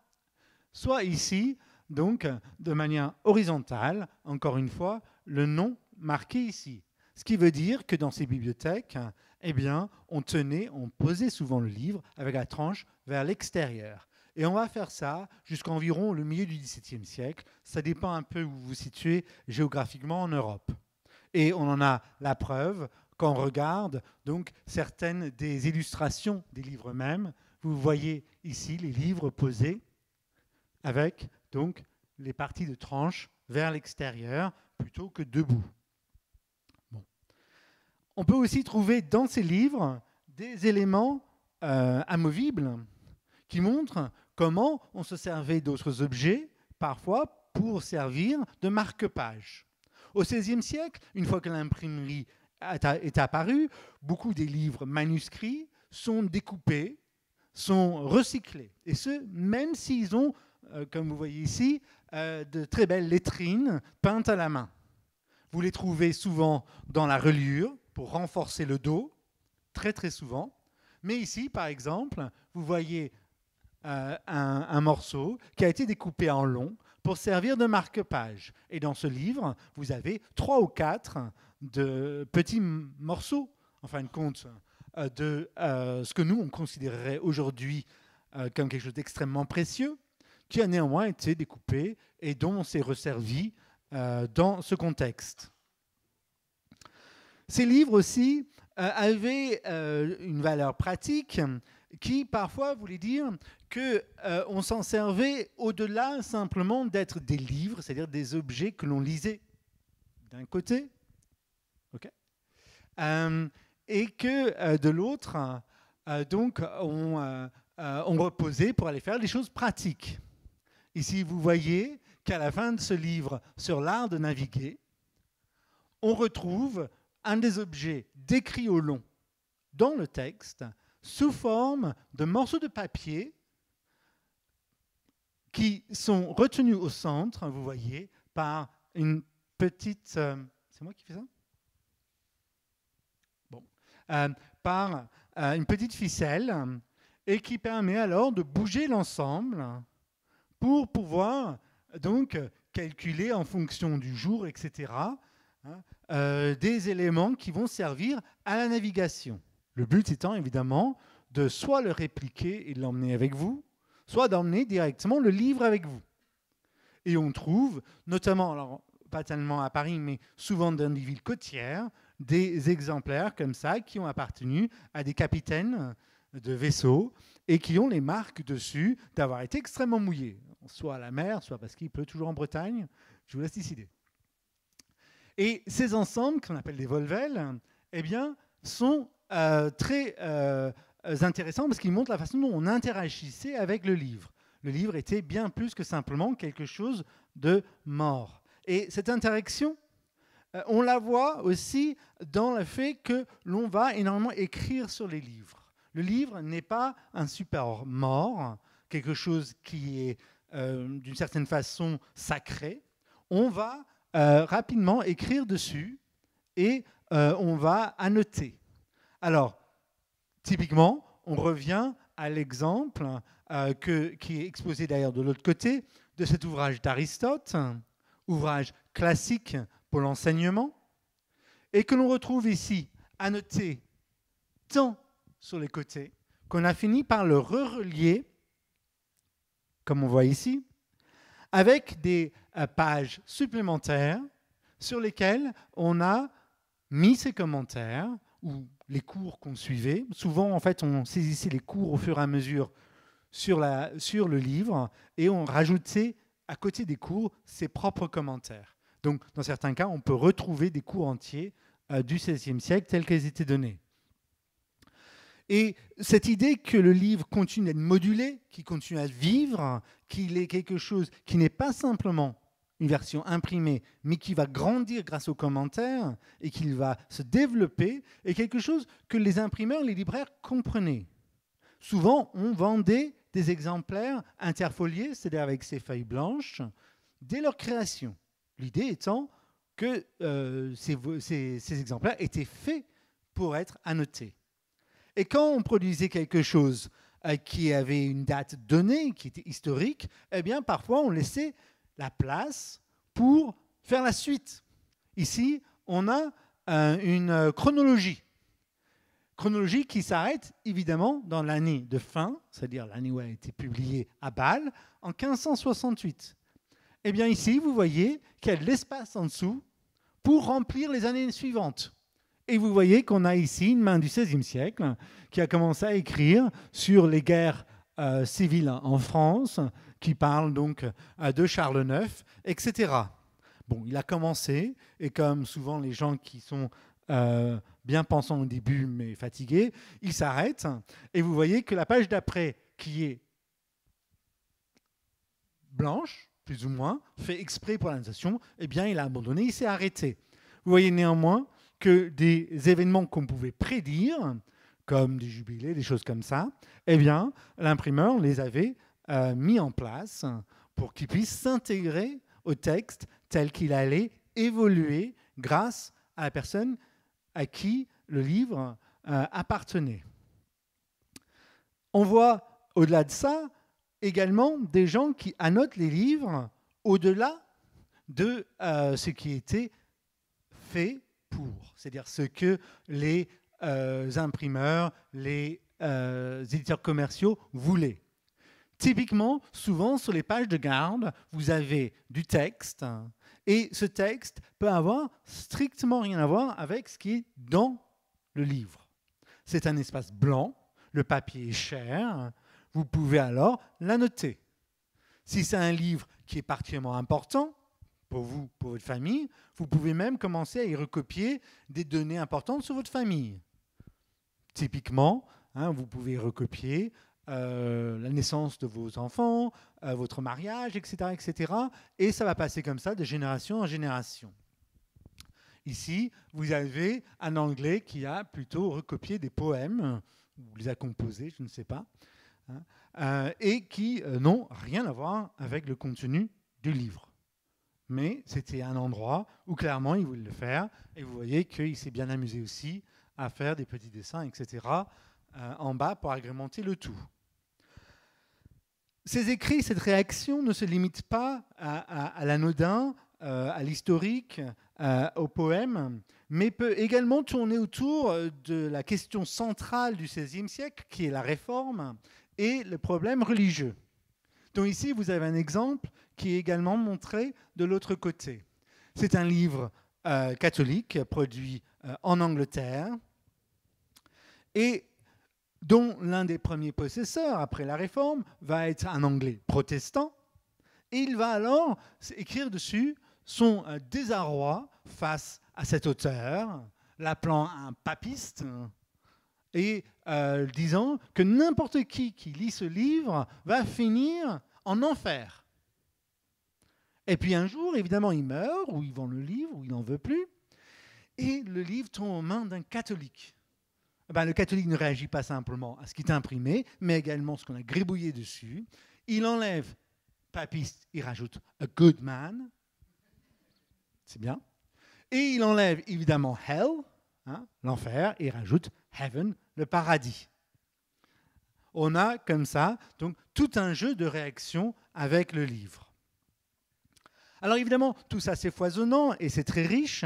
soit ici, donc, de manière horizontale, encore une fois, le nom marqué ici, ce qui veut dire que dans ces bibliothèques, eh bien, on tenait, on posait souvent le livre avec la tranche vers l'extérieur. Et on va faire ça jusqu'à environ le milieu du XVIIe siècle. Ça dépend un peu où vous vous situez géographiquement en Europe. Et on en a la preuve quand on regarde donc certaines des illustrations des livres mêmes. Vous voyez ici les livres posés avec donc les parties de tranche vers l'extérieur plutôt que debout. On peut aussi trouver dans ces livres des éléments euh, amovibles qui montrent comment on se servait d'autres objets, parfois pour servir de marque-page. Au XVIe siècle, une fois que l'imprimerie est apparue, beaucoup des livres manuscrits sont découpés, sont recyclés. Et ce, même s'ils ont, euh, comme vous voyez ici, euh, de très belles lettrines peintes à la main. Vous les trouvez souvent dans la reliure, pour renforcer le dos, très très souvent. Mais ici, par exemple, vous voyez euh, un, morceau qui a été découpé en long pour servir de marque-page. Et dans ce livre, vous avez trois ou quatre de petits morceaux, en fin de compte, euh, de euh, ce que nous, on considérerait aujourd'hui comme quelque chose d'extrêmement précieux, qui a néanmoins été découpé et dont on s'est resservi dans ce contexte. Ces livres aussi euh, avaient euh, une valeur pratique qui parfois voulait dire qu'on euh, s'en servait au-delà simplement d'être des livres, c'est-à-dire des objets que l'on lisait d'un côté, et que de l'autre, donc on, on, reposait pour aller faire des choses pratiques. Ici, vous voyez qu'à la fin de ce livre sur l'art de naviguer, on retrouve un des objets décrits au long dans le texte sous forme de morceaux de papier qui sont retenus au centre, vous voyez, par une petite... Euh, c'est moi qui fais ça Bon. Euh, par euh, une petite ficelle et qui permet alors de bouger l'ensemble pour pouvoir donc calculer en fonction du jour, etc. Euh, des éléments qui vont servir à la navigation. Le but étant évidemment de soit le répliquer et de l'emmener avec vous, soit d'emmener directement le livre avec vous. Et on trouve, notamment, alors pas tellement à Paris, mais souvent dans des villes côtières, des exemplaires comme ça qui ont appartenu à des capitaines de vaisseaux et qui ont les marques dessus d'avoir été extrêmement mouillés, soit à la mer, soit parce qu'il pleut toujours en Bretagne. Je vous laisse décider. Et ces ensembles, qu'on appelle des volvelles, eh bien, sont euh, très euh, euh, intéressants parce qu'ils montrent la façon dont on interagissait avec le livre. Le livre était bien plus que simplement quelque chose de mort. Et cette interaction, on la voit aussi dans le fait que l'on va énormément écrire sur les livres. Le livre n'est pas un super mort, quelque chose qui est d'une certaine façon sacré. On va euh, rapidement écrire dessus et euh, on va annoter. Alors, typiquement, on revient à l'exemple euh, qui est exposé d'ailleurs de l'autre côté de cet ouvrage d'Aristote, ouvrage classique pour l'enseignement, et que l'on retrouve ici annoté tant sur les côtés qu'on a fini par le relier comme on voit ici, avec des euh, pages supplémentaires sur lesquelles on a mis ses commentaires ou les cours qu'on suivait. Souvent, en fait, on saisissait les cours au fur et à mesure sur, la, sur le livre et on rajoutait à côté des cours ses propres commentaires. Donc, dans certains cas, on peut retrouver des cours entiers euh, du XVIe siècle tels qu'ils étaient donnés. Et cette idée que le livre continue d'être modulé, qu'il continue à vivre, qu'il est quelque chose qui n'est pas simplement une version imprimée, mais qui va grandir grâce aux commentaires et qui va se développer, est quelque chose que les imprimeurs, les libraires comprenaient. Souvent, on vendait des exemplaires interfoliés, c'est-à-dire avec ces feuilles blanches, dès leur création. L'idée étant que euh, ces, ces exemplaires étaient faits pour être annotés. Et quand on produisait quelque chose euh, qui avait une date donnée, qui était historique, eh bien parfois on laissait la place pour faire la suite. Ici, on a une chronologie. Chronologie qui s'arrête évidemment dans l'année de fin, c'est-à-dire l'année où elle a été publiée à Bâle, en 1568. Eh bien ici, vous voyez qu'il y a l'espace en dessous pour remplir les années suivantes. Et vous voyez qu'on a ici une main du XVIe siècle qui a commencé à écrire sur les guerres euh, civiles en France, qui parle donc de Charles IX, etc. Bon, il a commencé, et comme souvent les gens qui sont euh, bien pensants au début mais fatigués, il s'arrête, et vous voyez que la page d'après, qui est blanche, plus ou moins, fait exprès pour la notation, eh bien il a abandonné, il s'est arrêté. Vous voyez néanmoins que des événements qu'on pouvait prédire, comme des jubilés, des choses comme ça, eh bien, l'imprimeur les avait euh, mis en place pour qu'il puisse s'intégrer au texte tel qu'il allait évoluer grâce à la personne à qui le livre euh, appartenait. On voit au-delà de ça également des gens qui annotent les livres au-delà de euh, ce qui était fait pour, c'est-à-dire ce que les imprimeurs, les éditeurs commerciaux voulaient. Typiquement, souvent sur les pages de garde, vous avez du texte et ce texte peut avoir strictement rien à voir avec ce qui est dans le livre. C'est un espace blanc, le papier est cher, vous pouvez alors l'annoter. Si c'est un livre qui est particulièrement important pour vous, pour votre famille, vous pouvez même commencer à y recopier des données importantes sur votre famille. Typiquement, hein, vous pouvez recopier euh, la naissance de vos enfants, euh, votre mariage, etc., etc. Et ça va passer comme ça de génération en génération. Ici, vous avez un Anglais qui a plutôt recopié des poèmes, ou les a composés, je ne sais pas, hein, euh, et qui n'ont rien à voir avec le contenu du livre. Mais c'était un endroit où clairement il voulait le faire, et vous voyez qu'il s'est bien amusé aussi à faire des petits dessins, etc., en bas pour agrémenter le tout. Ces écrits, cette réaction ne se limite pas à, l'anodin, euh, à l'historique, euh, au poème, mais peut également tourner autour euh, de la question centrale du XVIe siècle, qui est la réforme et le problème religieux. Donc ici, vous avez un exemple qui est également montré de l'autre côté. C'est un livre catholique produit en Angleterre. Et dont l'un des premiers possesseurs après la Réforme va être un Anglais protestant, et il va alors écrire dessus son euh, désarroi face à cet auteur, l'appelant un papiste, et euh, disant que n'importe qui qui lit ce livre va finir en enfer. Et puis un jour, évidemment, il meurt, ou il vend le livre, ou il n'en veut plus, et le livre tombe aux mains d'un catholique. Ben, le catholique ne réagit pas simplement à ce qui est imprimé, mais également ce qu'on a gribouillé dessus. Il enlève papiste, il rajoute a good man. C'est bien. Et il enlève évidemment hell, hein, l'enfer, et il rajoute heaven, le paradis. On a comme ça donc tout un jeu de réactions avec le livre. Alors évidemment, tout ça c'est foisonnant et c'est très riche.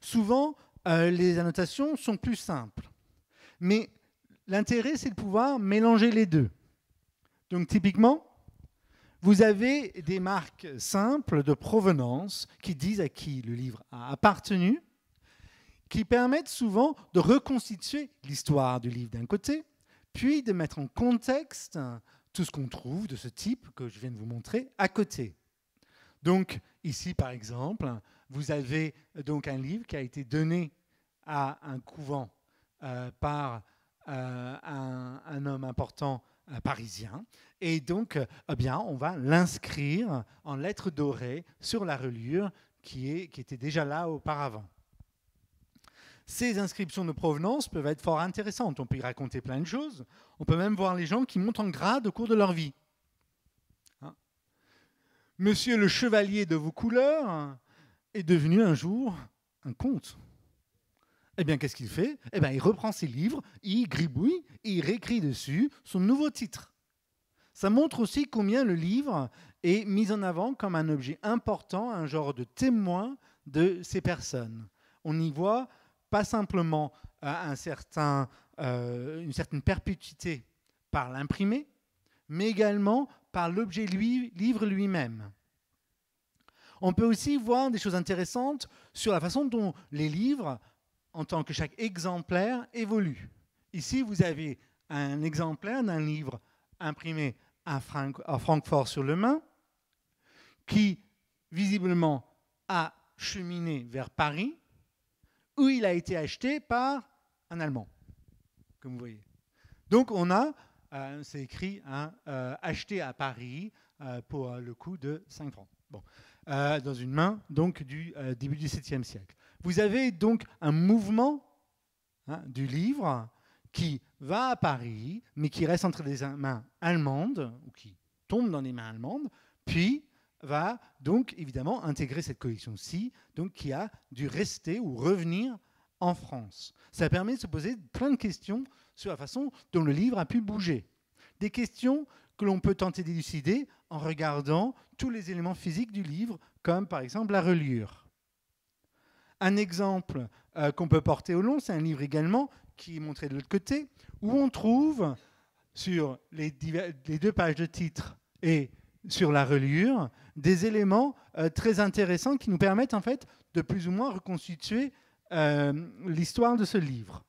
Souvent, euh, les annotations sont plus simples. Mais l'intérêt, c'est de pouvoir mélanger les deux. Donc typiquement, vous avez des marques simples de provenance qui disent à qui le livre a appartenu, qui permettent souvent de reconstituer l'histoire du livre d'un côté, puis de mettre en contexte tout ce qu'on trouve de ce type que je viens de vous montrer à côté. Donc ici, par exemple, vous avez donc un livre qui a été donné à un couvent euh, par euh, un, homme important euh, parisien. Et donc, eh bien, on va l'inscrire en lettres dorées sur la reliure qui, était déjà là auparavant. Ces inscriptions de provenance peuvent être fort intéressantes. On peut y raconter plein de choses. On peut même voir les gens qui montent en grade au cours de leur vie. Hein. Monsieur le chevalier de vos couleurs est devenu un jour un comte. Eh bien, qu'est-ce qu'il fait Eh bien, il reprend ses livres, il gribouille et il réécrit dessus son nouveau titre. Ça montre aussi combien le livre est mis en avant comme un objet important, un genre de témoin de ces personnes. On y voit pas simplement euh, euh, une certaine perpétuité par l'imprimé, mais également par l'objet livre lui-même. On peut aussi voir des choses intéressantes sur la façon dont les livres en tant que chaque exemplaire évolue. Ici, vous avez un exemplaire d'un livre imprimé à, Francfort sur le Main, qui visiblement a cheminé vers Paris, où il a été acheté par un Allemand, comme vous voyez. Donc on a, euh, c'est écrit, hein, euh, acheté à Paris euh, pour le coût de 5 francs. Bon. dans une main, donc, du début du 7e siècle. Vous avez donc un mouvement hein, du livre qui va à Paris, mais qui reste entre les mains allemandes, ou qui tombe dans les mains allemandes, puis va donc évidemment intégrer cette collection-ci, donc qui a dû rester ou revenir en France. Ça permet de se poser plein de questions sur la façon dont le livre a pu bouger. Des questions que l'on peut tenter d'élucider en regardant tous les éléments physiques du livre, comme par exemple la reliure. Un exemple euh, qu'on peut porter au long, c'est un livre également qui est montré de l'autre côté, où on trouve sur les, deux pages de titre et sur la reliure des éléments euh, très intéressants qui nous permettent en fait de plus ou moins reconstituer euh, l'histoire de ce livre.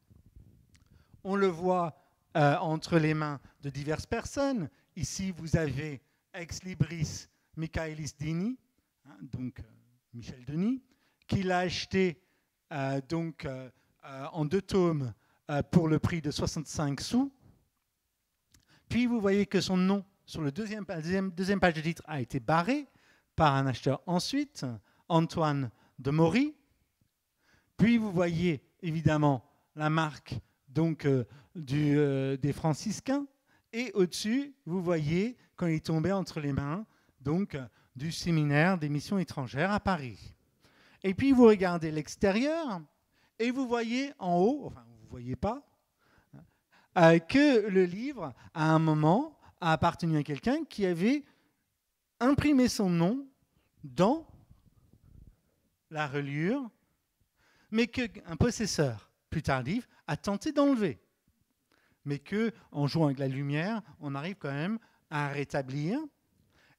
On le voit entre les mains de diverses personnes. Ici, vous avez ex libris Michaelis Dini, hein, donc Michel Denis, qu'il a acheté euh, donc, euh, euh, en deux tomes pour le prix de 65 sous. Puis vous voyez que son nom sur le deuxième, deuxième, page de titre a été barré par un acheteur ensuite, Antoine de Maury. Puis vous voyez évidemment la marque donc, du, des franciscains. Et au-dessus, vous voyez quand il tombé entre les mains donc, du séminaire des missions étrangères à Paris. Et puis vous regardez l'extérieur et vous voyez en haut, enfin vous ne voyez pas, euh, que le livre, à un moment, a appartenu à quelqu'un qui avait imprimé son nom dans la reliure, mais qu'un possesseur plus tardif a tenté d'enlever. Mais qu'en jouant avec la lumière, on arrive quand même à rétablir.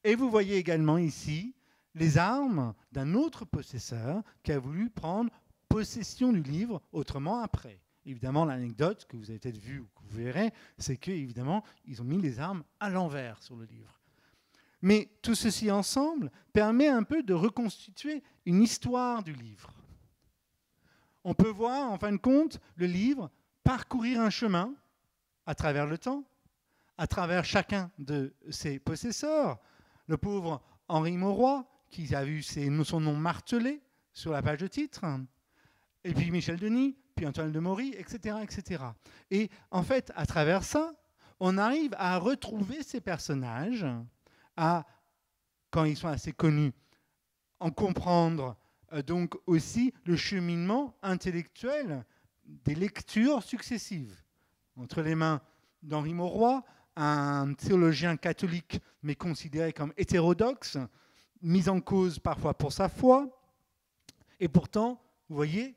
Et vous voyez également ici les armes d'un autre possesseur qui a voulu prendre possession du livre autrement après. Évidemment, l'anecdote que vous avez peut-être vue ou que vous verrez, c'est que évidemment, ils ont mis les armes à l'envers sur le livre. Mais tout ceci ensemble permet un peu de reconstituer une histoire du livre. On peut voir, en fin de compte, le livre parcourir un chemin à travers le temps, à travers chacun de ses possesseurs. Le pauvre Henri Mauroy, qui a vu son nom martelé sur la page de titre, et puis Michel Denis, puis Antoine de Maury, etc., etc. Et en fait, à travers ça, on arrive à retrouver ces personnages, à, quand ils sont assez connus, en comprendre euh, donc aussi le cheminement intellectuel des lectures successives. Entre les mains d'Henri Mauroy, un théologien catholique mais considéré comme hétérodoxe, mise en cause parfois pour sa foi. Et pourtant, vous voyez,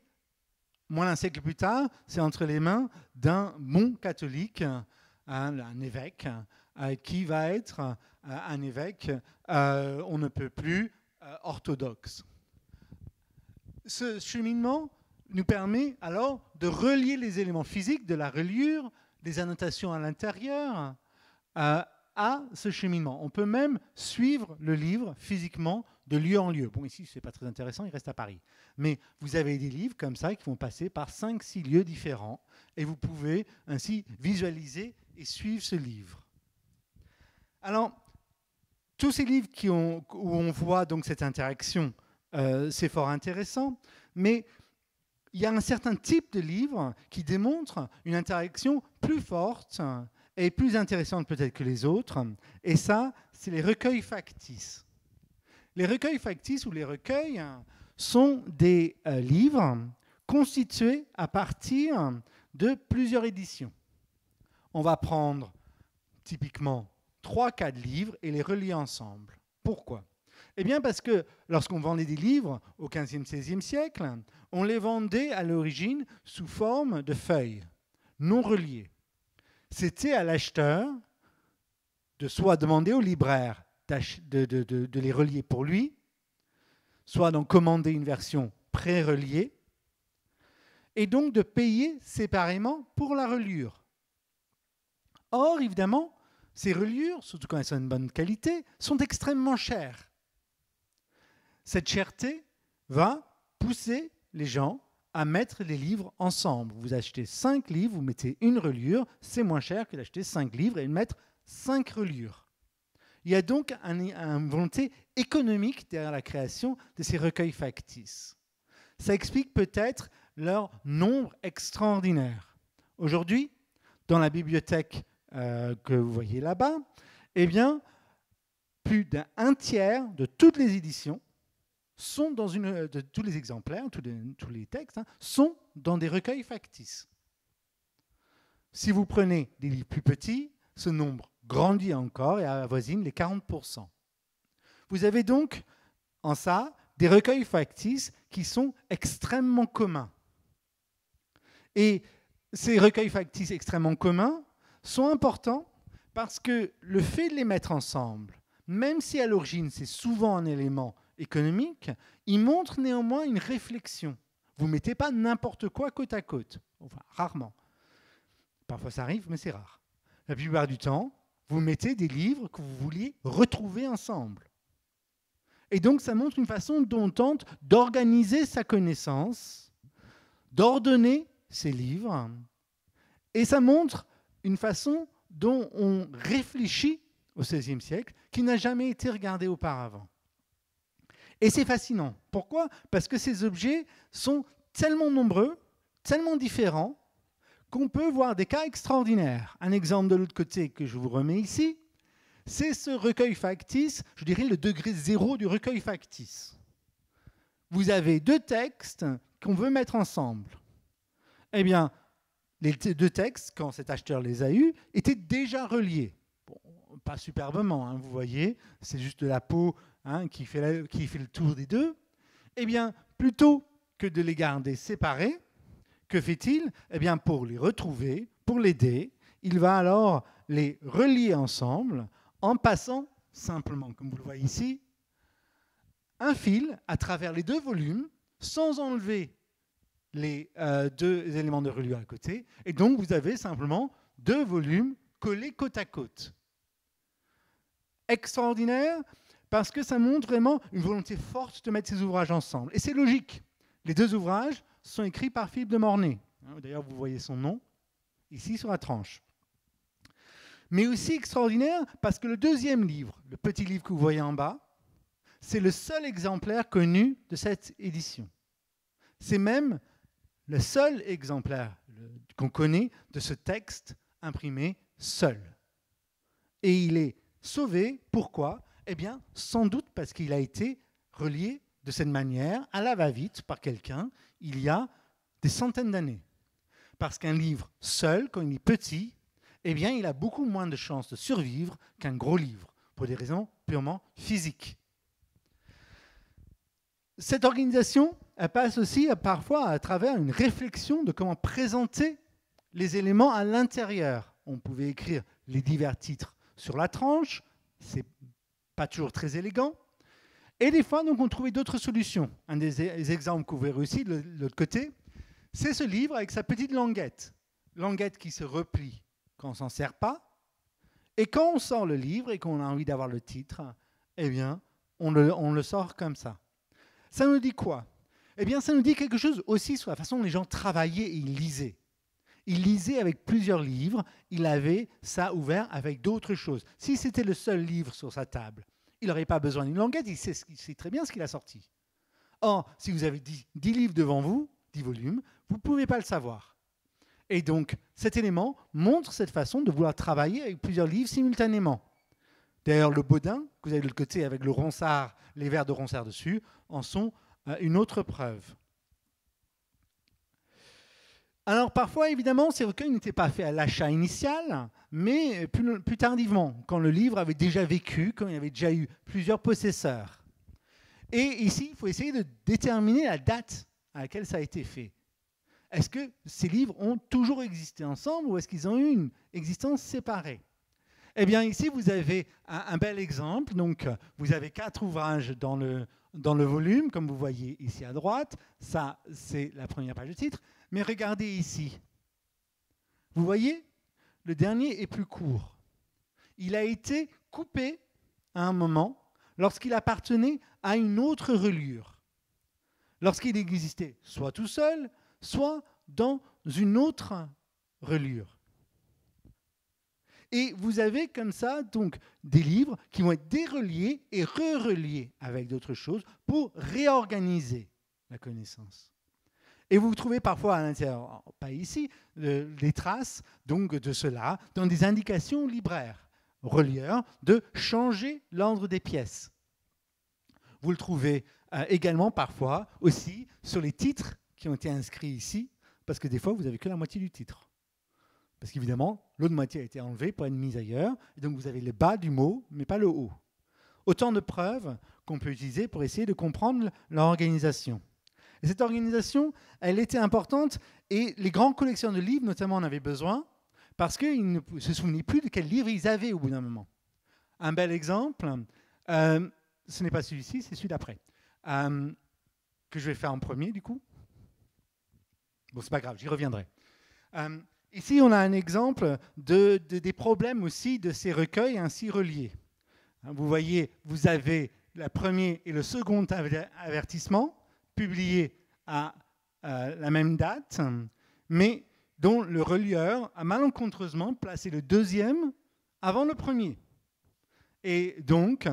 moins d'un siècle plus tard, c'est entre les mains d'un bon catholique, un, évêque, euh, qui va être euh, un évêque, euh, on ne peut plus, orthodoxe. Ce cheminement nous permet alors de relier les éléments physiques de la reliure, des annotations à l'intérieur, à ce cheminement. On peut même suivre le livre physiquement de lieu en lieu. Bon, ici, ce n'est pas très intéressant, il reste à Paris. Mais vous avez des livres comme ça qui vont passer par 5 six lieux différents et vous pouvez ainsi visualiser et suivre ce livre. Alors, tous ces livres où on voit donc cette interaction, euh, c'est fort intéressant, mais il y a un certain type de livre qui démontre une interaction plus forte est plus intéressante peut-être que les autres, et ça, c'est les recueils factices. Les recueils factices ou les recueils hein, sont des euh, livres constitués à partir de plusieurs éditions. On va prendre typiquement trois cas de livres et les relier ensemble. Pourquoi Eh bien parce que lorsqu'on vendait des livres au 15e, 16e siècle, on les vendait à l'origine sous forme de feuilles non reliées c'était à l'acheteur de soit demander au libraire de, les relier pour lui, soit d'en commander une version pré-reliée, et donc de payer séparément pour la reliure. Or, évidemment, ces reliures, surtout quand elles sont de bonne qualité, sont extrêmement chères. Cette cherté va pousser les gens à mettre les livres ensemble. Vous achetez 5 livres, vous mettez une reliure, c'est moins cher que d'acheter 5 livres et de mettre 5 reliures. Il y a donc une un volonté économique derrière la création de ces recueils factices. Ça explique peut-être leur nombre extraordinaire. Aujourd'hui, dans la bibliothèque euh, que vous voyez là-bas, eh bien, plus d'un tiers de toutes les éditions sont dans une, euh, de, tous les exemplaires, tous les, textes, hein, sont dans des recueils factices. Si vous prenez des livres plus petits, ce nombre grandit encore et avoisine les 40%. Vous avez donc en ça des recueils factices qui sont extrêmement communs. Et ces recueils factices extrêmement communs sont importants parce que le fait de les mettre ensemble, même si à l'origine c'est souvent un élément économique, il montre néanmoins une réflexion. Vous ne mettez pas n'importe quoi côte à côte, rarement. Parfois ça arrive, mais c'est rare. La plupart du temps, vous mettez des livres que vous vouliez retrouver ensemble. Et donc ça montre une façon dont on tente d'organiser sa connaissance, d'ordonner ses livres, et ça montre une façon dont on réfléchit au XVIe siècle qui n'a jamais été regardée auparavant. Et c'est fascinant. Pourquoi Parce que ces objets sont tellement nombreux, tellement différents, qu'on peut voir des cas extraordinaires. Un exemple de l'autre côté que je vous remets ici, c'est ce recueil factice, je dirais le degré zéro du recueil factice. Vous avez deux textes qu'on veut mettre ensemble. Eh bien, les deux textes, quand cet acheteur les a eus, étaient déjà reliés. Bon, pas superbement, hein, vous voyez, c'est juste de la peau Hein, qui, fait le tour des deux, eh bien, plutôt que de les garder séparés, que fait-il Eh bien, pour les retrouver, pour l'aider, il va alors les relier ensemble en passant simplement, comme vous le voyez ici, un fil à travers les deux volumes sans enlever les euh, deux éléments de reliure à côté. Et donc, vous avez simplement deux volumes collés côte à côte. Extraordinaire parce que ça montre vraiment une volonté forte de mettre ces ouvrages ensemble. Et c'est logique. Les deux ouvrages sont écrits par Philippe de Mornay. Hein, d'ailleurs, vous voyez son nom ici sur la tranche. Mais aussi extraordinaire parce que le deuxième livre, le petit livre que vous voyez en bas, c'est le seul exemplaire connu de cette édition. C'est même le seul exemplaire qu'on connaît de ce texte imprimé seul. Et il est sauvé, pourquoi eh bien, sans doute parce qu'il a été relié de cette manière, à la va-vite, par quelqu'un, il y a des centaines d'années. Parce qu'un livre seul, quand il est petit, eh bien, il a beaucoup moins de chances de survivre qu'un gros livre, pour des raisons purement physiques. Cette organisation, elle passe aussi euh, parfois à travers une réflexion de comment présenter les éléments à l'intérieur. On pouvait écrire les divers titres sur la tranche, c'est pas toujours très élégant. Et des fois, donc, on trouvait d'autres solutions. Un des e-, exemples que vous verrez aussi de l'autre côté, c'est ce livre avec sa petite languette. Languette qui se replie quand on s'en sert pas. Et quand on sort le livre et qu'on a envie d'avoir le titre, eh bien, on le, sort comme ça. Ça nous dit quoi Eh bien, ça nous dit quelque chose aussi sur la façon dont les gens travaillaient et ils lisaient. Il lisait avec plusieurs livres, il avait ça ouvert avec d'autres choses. Si c'était le seul livre sur sa table, il n'aurait pas besoin d'une languette, il sait, très bien ce qu'il a sorti. Or, si vous avez 10, livres devant vous, 10 volumes, vous ne pouvez pas le savoir. Et donc, cet élément montre cette façon de vouloir travailler avec plusieurs livres simultanément. D'ailleurs, le Bodin que vous avez de l'autre côté avec le Ronsard, les vers de Ronsard dessus, en sont euh, une autre preuve. Alors parfois, évidemment, ces recueils n'étaient pas faits à l'achat initial, mais plus, tardivement, quand le livre avait déjà vécu, quand il y avait déjà eu plusieurs possesseurs. Et ici, il faut essayer de déterminer la date à laquelle ça a été fait. Est-ce que ces livres ont toujours existé ensemble ou est-ce qu'ils ont eu une existence séparée eh bien, ici, vous avez un, bel exemple. Donc, vous avez quatre ouvrages dans le, dans le volume, comme vous voyez ici à droite. Ça, c'est la première page de titre. Mais regardez ici. Vous voyez, le dernier est plus court. Il a été coupé à un moment lorsqu'il appartenait à une autre reliure, lorsqu'il existait soit tout seul, soit dans une autre reliure. Et vous avez comme ça donc des livres qui vont être déreliés et re-reliés avec d'autres choses pour réorganiser la connaissance. Et vous trouvez parfois à l'intérieur, pas ici, les traces donc de cela dans des indications libraires, relieurs, de changer l'ordre des pièces. Vous le trouvez euh, également parfois aussi sur les titres qui ont été inscrits ici, parce que des fois vous n'avez que la moitié du titre. Parce qu'évidemment, l'autre moitié a été enlevée pour être mise ailleurs. Et donc vous avez le bas du mot, mais pas le haut. Autant de preuves qu'on peut utiliser pour essayer de comprendre leur organisation. Et cette organisation, elle était importante et les grands collections de livres, notamment, en avaient besoin parce qu'ils ne se souvenaient plus de quel livre ils avaient au bout d'un moment. Un bel exemple, euh, ce n'est pas celui-ci, c'est celui d'après, euh, que je vais faire en premier du coup. Bon, c'est pas grave, j'y reviendrai. Euh, Ici, on a un exemple des problèmes aussi de ces recueils ainsi reliés. Hein, vous voyez, vous avez le premier et le second avertissement publiés à la même date, mais dont le relieur a malencontreusement placé le deuxième avant le premier. Et donc,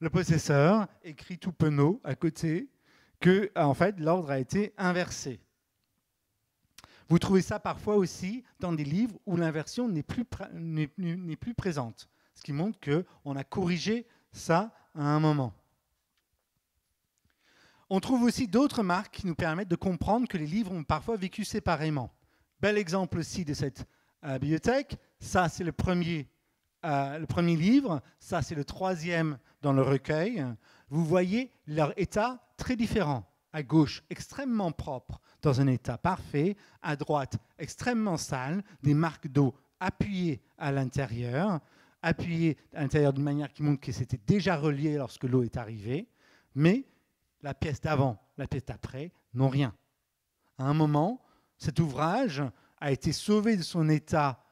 le possesseur écrit tout penaud à côté que, en fait, l'ordre a été inversé. Vous trouvez ça parfois aussi dans des livres où l'inversion n'est plus, plus, présente, ce qui montre qu'on a corrigé ça à un moment. On trouve aussi d'autres marques qui nous permettent de comprendre que les livres ont parfois vécu séparément. Bel exemple aussi de cette euh, bibliothèque, ça c'est le euh, le premier livre, ça c'est le troisième dans le recueil. Vous voyez leur état très différent à gauche extrêmement propre, dans un état parfait, à droite extrêmement sale, des marques d'eau appuyées à l'intérieur, appuyées à l'intérieur d'une manière qui montre que c'était déjà relié lorsque l'eau est arrivée, mais la pièce d'avant, la pièce d'après n'ont rien. À un moment, cet ouvrage a été sauvé de son état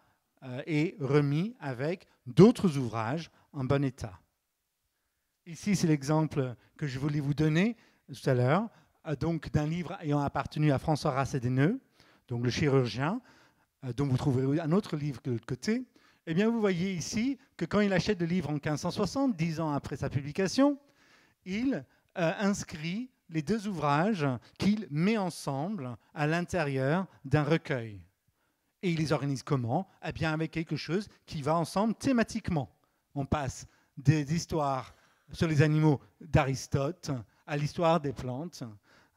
euh, et remis avec d'autres ouvrages en bon état. Ici, c'est l'exemple que je voulais vous donner tout à l'heure euh, donc d'un livre ayant appartenu à François Rassédéneux, donc le chirurgien, euh, dont vous trouverez un autre livre de l'autre côté, eh bien vous voyez ici que quand il achète le livre en 1560, dix ans après sa publication, il euh, inscrit les deux ouvrages qu'il met ensemble à l'intérieur d'un recueil. Et il les organise comment Eh bien avec quelque chose qui va ensemble thématiquement. On passe des histoires sur les animaux d'Aristote à l'histoire des plantes,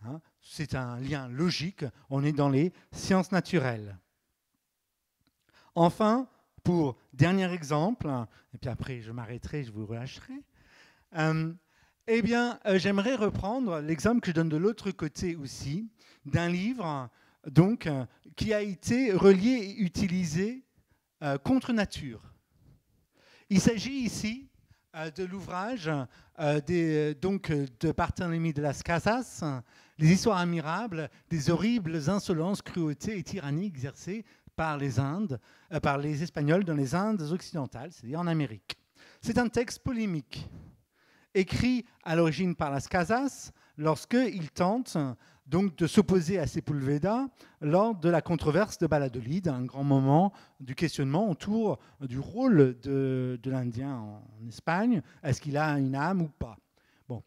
Hein, c'est un lien logique, on est dans les sciences naturelles. Enfin, pour dernier exemple, et puis après je m'arrêterai, je vous relâcherai, euh, eh bien euh, j'aimerais reprendre l'exemple que je donne de l'autre côté aussi, d'un livre donc, euh, qui a été relié et utilisé contre nature. Il s'agit ici euh, de l'ouvrage euh, donc de Barthélemy de las Casas, les histoires admirables des horribles insolences, cruautés et tyrannies exercées par les Indes, euh, par les Espagnols dans les Indes occidentales, c'est-à-dire en Amérique. C'est un texte polémique, écrit à l'origine par Las Casas lorsqu'il tente donc de s'opposer à Sepulveda lors de la controverse de Valladolid, un grand moment du questionnement autour du rôle de, l'Indien en Espagne. Est-ce qu'il a une âme ou pas Bon.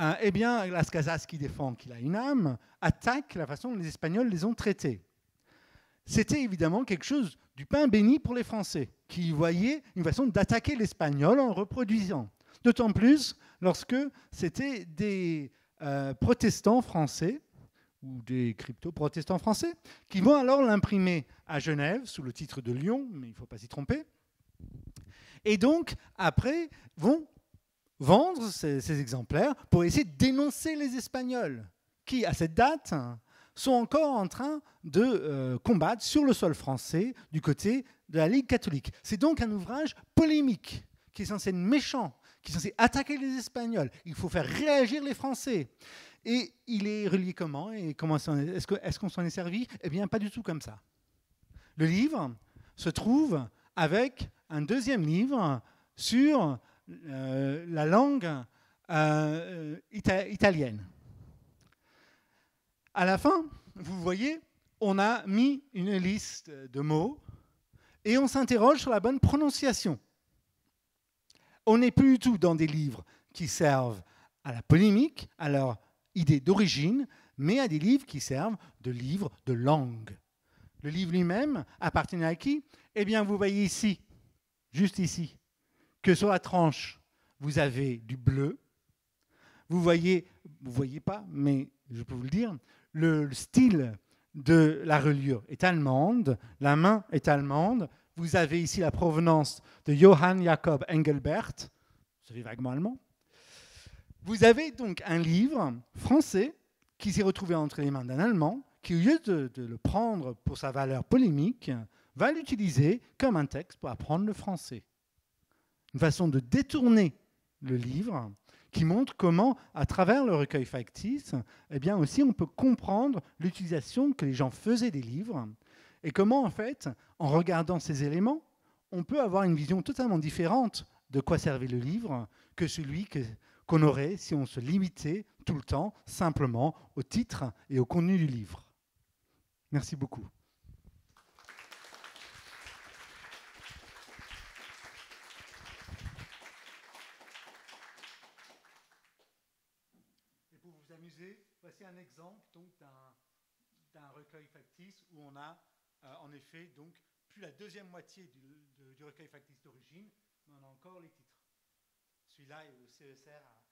Euh, eh bien, Las Casas, qui défend qu'il a une âme, attaque la façon dont les Espagnols les ont traités. C'était évidemment quelque chose du pain béni pour les Français, qui voyaient une façon d'attaquer l'Espagnol en reproduisant. D'autant plus lorsque c'était des euh, protestants français ou des crypto-protestants français, qui vont alors l'imprimer à Genève sous le titre de Lyon, mais il ne faut pas s'y tromper. Et donc, après, vont vendre ces, exemplaires pour essayer de dénoncer les Espagnols, qui, à cette date, sont encore en train de euh, combattre sur le sol français du côté de la Ligue catholique. C'est donc un ouvrage polémique, qui est censé être méchant, qui est censé attaquer les Espagnols. Il faut faire réagir les Français. Et il est relié comment et comment Est-ce qu'on s'en est servi Eh bien, pas du tout comme ça. Le livre se trouve avec un deuxième livre sur euh, la langue euh, italienne. À la fin, vous voyez, on a mis une liste de mots et on s'interroge sur la bonne prononciation. On n'est plus du tout dans des livres qui servent à la polémique, alors idée d'origine, mais à des livres qui servent de livres de langue. Le livre lui-même appartenait à qui Eh bien, vous voyez ici, juste ici, que sur la tranche, vous avez du bleu. Vous voyez, vous voyez pas, mais je peux vous le dire, le style de la reliure est allemande, la main est allemande. Vous avez ici la provenance de Johann Jakob Engelbert, vous savez vaguement allemand, vous avez donc un livre français qui s'est retrouvé entre les mains d'un Allemand qui, au lieu de, le prendre pour sa valeur polémique, va l'utiliser comme un texte pour apprendre le français. Une façon de détourner le livre qui montre comment, à travers le recueil factice, eh bien aussi on peut comprendre l'utilisation que les gens faisaient des livres et comment, en fait, en regardant ces éléments, on peut avoir une vision totalement différente de quoi servait le livre que celui que, qu'on aurait si on se limitait tout le temps simplement au titre et au contenu du livre. Merci beaucoup. Et pour vous amuser, voici un exemple d'un recueil factice où on a euh, en effet donc plus la deuxième moitié du, du recueil factice d'origine, mais on a encore les titres. Puis là et au CESR